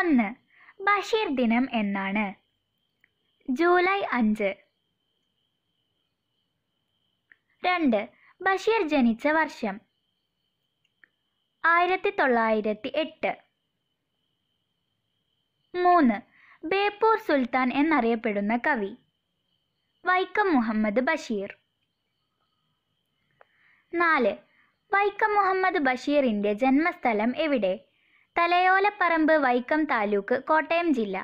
ഒന്ന് ബഷീർ ദിനം എന്നാണ് ജൂലൈ അഞ്ച് രണ്ട് ബഷീർ ജനിച്ച വർഷം ആയിരത്തി തൊള്ളായിരത്തി എട്ട് മൂന്ന് ബേപ്പൂർ സുൽത്താൻ എന്നറിയപ്പെടുന്ന കവി വൈക്കം മുഹമ്മദ് ബഷീർ നാല് വൈക്കം മുഹമ്മദ് ബഷീറിൻ്റെ ജന്മസ്ഥലം എവിടെ തലയോലപ്പറമ്പ് വൈക്കം താലൂക്ക് കോട്ടയം ജില്ല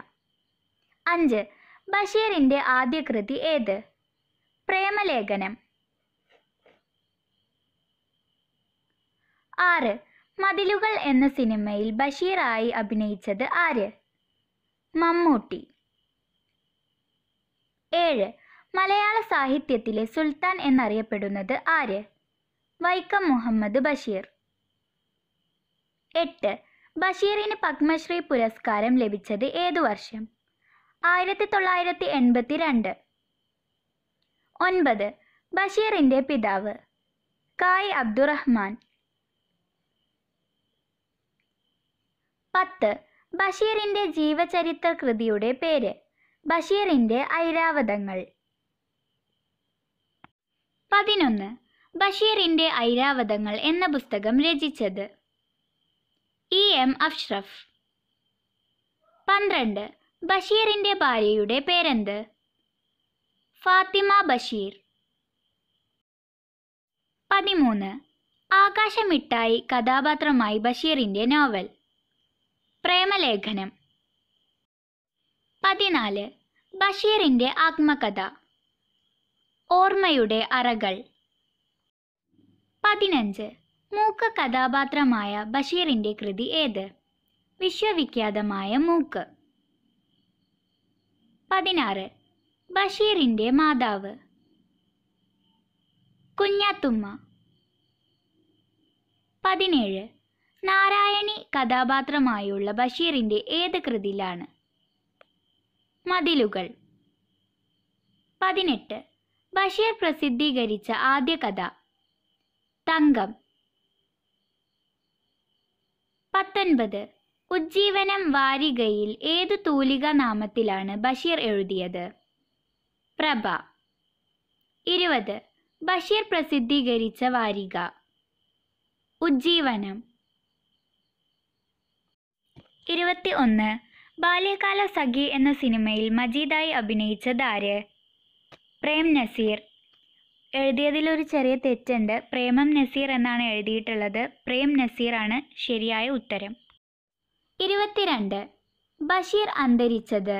അഞ്ച് ബഷീറിൻ്റെ ആദ്യ കൃതി ഏത് പ്രേമലേഖനം ആറ് മതിലുകൾ എന്ന സിനിമയിൽ ബഷീറായി അഭിനയിച്ചത് ആര് മമ്മൂട്ടി ഏഴ് മലയാള സാഹിത്യത്തിലെ സുൽത്താൻ എന്നറിയപ്പെടുന്നത് ആര് വൈക്കം മുഹമ്മദ് ബഷീർ എട്ട് ബഷീറിന് പത്മശ്രീ പുരസ്കാരം ലഭിച്ചത് ഏതു വർഷം ആയിരത്തി തൊള്ളായിരത്തി എൺപത്തി രണ്ട് ഒൻപത് ബഷീറിൻ്റെ പിതാവ് കായ് അബ്ദുറഹ്മാൻ പത്ത് ബഷീറിൻ്റെ ജീവചരിത്ര കൃതിയുടെ പേര് ബഷീറിൻ്റെ ഐരാവതങ്ങൾ പതിനൊന്ന് ബഷീറിൻ്റെ ഐരാവതങ്ങൾ എന്ന പുസ്തകം രചിച്ചത് ഇ എം അഷ്റഫ് പന്ത്രണ്ട് ബഷീറിൻ്റെ ഭാര്യയുടെ പേരെന്ത് ഫാത്തിമ ബഷീർ പതിമൂന്ന് ആകാശമിട്ടായി കഥാപാത്രമായി ബഷീറിൻ്റെ നോവൽ പ്രേമലേഖനം പതിനാല് ബഷീറിൻ്റെ ആത്മകഥ ഓർമ്മയുടെ അറകൾ പതിനഞ്ച് മൂക്ക കഥാപാത്രമായ ബഷീറിന്റെ കൃതി ഏത് വിശ്വവിഖ്യാതമായ മൂക്ക് പതിനാറ് ബഷീറിന്റെ മാതാവ് കുഞ്ഞാത്തുമ്മ പതിനേഴ് നാരായണി കഥാപാത്രമായുള്ള ബഷീറിന്റെ ഏത് കൃതിയിലാണ് മതിലുകൾ പതിനെട്ട് ബഷീർ പ്രസിദ്ധീകരിച്ച ആദ്യ കഥ തങ്കം പത്തൊൻപത് ഉജ്ജീവനം വാരികയിൽ ഏതു തൂലിക നാമത്തിലാണ് ബഷീർ എഴുതിയത് പ്രഭ ഇരുപത് ബഷീർ പ്രസിദ്ധീകരിച്ച വാരിക ഉജ്ജീവനം ഇരുപത്തി ഒന്ന് ബാല്യകാല സഖി എന്ന സിനിമയിൽ മജീദായി അഭിനയിച്ചതാര് പ്രേം നസീർ എഴുതിയതിൽ ഒരു ചെറിയ തെറ്റുണ്ട് പ്രേമം നസീർ എന്നാണ് എഴുതിയിട്ടുള്ളത് പ്രേം നസീറാണ് ശരിയായ ഉത്തരം ഇരുപത്തിരണ്ട് ബഷീർ അന്തരിച്ചത്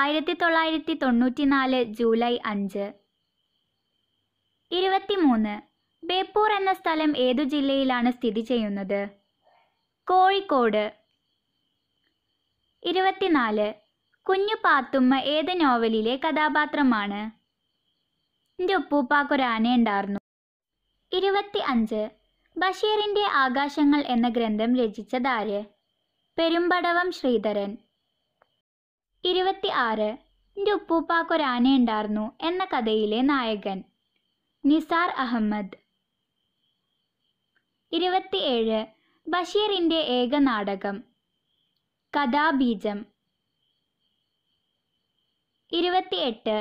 ആയിരത്തി തൊള്ളായിരത്തി നാല് ജൂലൈ അഞ്ച് ഇരുപത്തിമൂന്ന് ബേപ്പൂർ എന്ന സ്ഥലം ഏതു ജില്ലയിലാണ് സ്ഥിതി ചെയ്യുന്നത് കോഴിക്കോട് ഇരുപത്തിനാല് കുഞ്ഞു പാത്തുമ്മ ഏത് നോവലിലെ കഥാപാത്രമാണ് എന്റെ ഉപ്പൂപ്പാക്ക് ഒരു ആനയുണ്ടായിരുന്നു ഇരുപത്തി അഞ്ച് ബഷീറിന്റെ ആകാശങ്ങൾ എന്ന ഗ്രന്ഥം രചിച്ചതാര് പെരുമ്പടവം ശ്രീധരൻ ഇരുപത്തി ആറ് എന്റെ ഉപ്പൂപ്പാക്ക് ഒരു ആനയുണ്ടായിരുന്നു എന്ന കഥയിലെ നായകൻ നിസാർ അഹമ്മദ് ഇരുപത്തിയേഴ് ബഷീറിന്റെ ഏക നാടകം കഥാബീജം ഇരുപത്തിയെട്ട്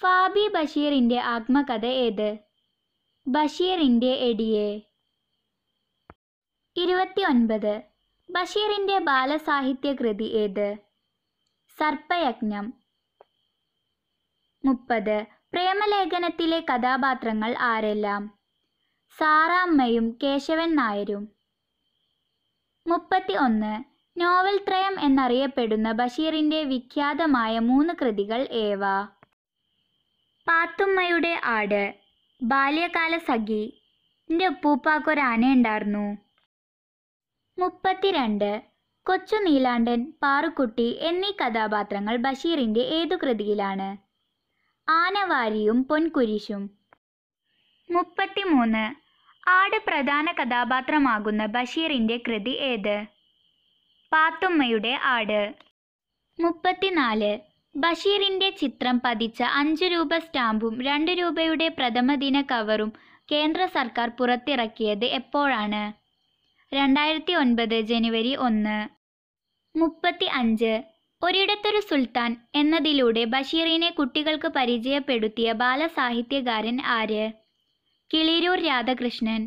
ഫാബി ബഷീറിൻ്റെ ആത്മകഥ ഏത് ബഷീറിൻ്റെ എടിയെ ഒൻപത് ബഷീറിൻ്റെ ബാലസാഹിത്യ കൃതി ഏത് സർപ്പയജ്ഞം മുപ്പത് പ്രേമലേഖനത്തിലെ കഥാപാത്രങ്ങൾ ആരെല്ലാം സാറാമ്മയും കേശവൻ നായരും മുപ്പത്തി ഒന്ന് നോവൽ ത്രയം എന്നറിയപ്പെടുന്ന ബഷീറിൻ്റെ വിഖ്യാതമായ മൂന്ന് കൃതികൾ ഏവ പാത്തുമ്മയുടെ ആട് ബാല്യകാല സഖി എൻ്റെ ഉപ്പൂപ്പാക്കൊരാനയുണ്ടായിരുന്നു മുപ്പത്തിരണ്ട് കൊച്ചു നീലാണ്ടൻ പാറുക്കുട്ടി എന്നീ കഥാപാത്രങ്ങൾ ബഷീറിൻ്റെ ഏതു കൃതിയിലാണ് ആനവാരിയും പൊൻകുരിശും മുപ്പത്തിമൂന്ന് ആട് പ്രധാന കഥാപാത്രമാകുന്ന ബഷീറിൻ്റെ കൃതി ഏത് പാത്തുമ്മയുടെ ആട് മുപ്പത്തിനാല് ബഷീറിന്റെ ചിത്രം പതിച്ച അഞ്ച് രൂപ സ്റ്റാമ്പും രണ്ട് രൂപയുടെ ദിന കവറും കേന്ദ്ര സർക്കാർ പുറത്തിറക്കിയത് എപ്പോഴാണ് രണ്ടായിരത്തി ഒൻപത് ജനുവരി ഒന്ന് മുപ്പത്തി അഞ്ച് ഒരിടത്തൊരു സുൽത്താൻ എന്നതിലൂടെ ബഷീറിനെ കുട്ടികൾക്ക് പരിചയപ്പെടുത്തിയ ബാലസാഹിത്യകാരൻ ആര് കിളിരൂർ രാധാകൃഷ്ണൻ